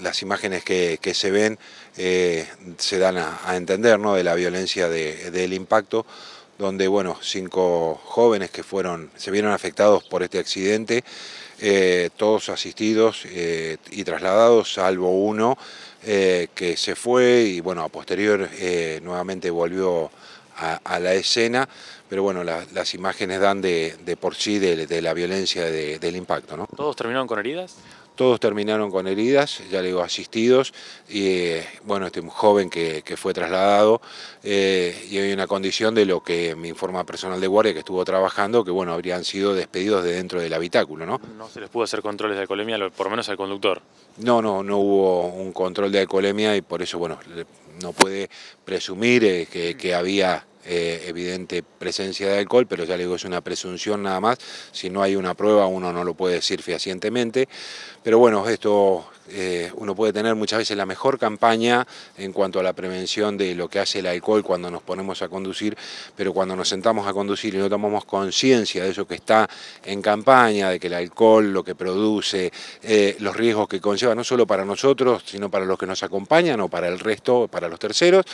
las imágenes que, se ven eh, se dan a, entender ¿no? de la violencia de, del impacto, donde bueno, cinco jóvenes que fueron, se vieron afectados por este accidente, eh, todos asistidos eh, y trasladados, salvo uno que se fue y bueno, a posterior nuevamente volvió a, la escena, pero bueno, las imágenes dan de, por sí de, de la violencia del impacto. ¿no? ¿Todos terminaron con heridas? Todos terminaron con heridas, ya le digo, asistidos, y eh, bueno, este joven que, fue trasladado, eh, y hay una condición de lo que me informa personal de guardia que estuvo trabajando, que bueno, habrían sido despedidos de dentro del habitáculo, ¿no? No se les pudo hacer controles de alcoholemia, por lo menos al conductor. No, no, no hubo un control de alcoholemia y por eso, bueno, no puede presumir eh, que había eh, evidente presencia de alcohol, pero ya le digo, es una presunción nada más. Si no hay una prueba, uno no lo puede decir fehacientemente. Pero bueno, esto eh, uno puede tener muchas veces la mejor campaña en cuanto a la prevención de lo que hace el alcohol cuando nos ponemos a conducir, pero cuando nos sentamos a conducir y no tomamos conciencia de eso que está en campaña, de que el alcohol, lo que produce, eh, los riesgos que conlleva, no solo para nosotros, sino para los que nos acompañan o para el resto, para los terceros,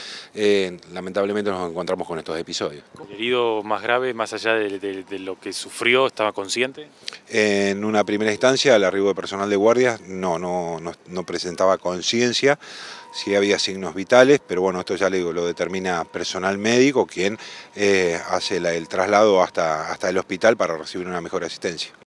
lamentablemente nos encontramos con ¿El herido más grave, más allá de, lo que sufrió, estaba consciente? En una primera instancia, al arribo de personal de guardias no, no, no, presentaba conciencia, sí había signos vitales, pero bueno, esto ya lo determina personal médico, quien eh, hace el traslado hasta, hasta el hospital para recibir una mejor asistencia.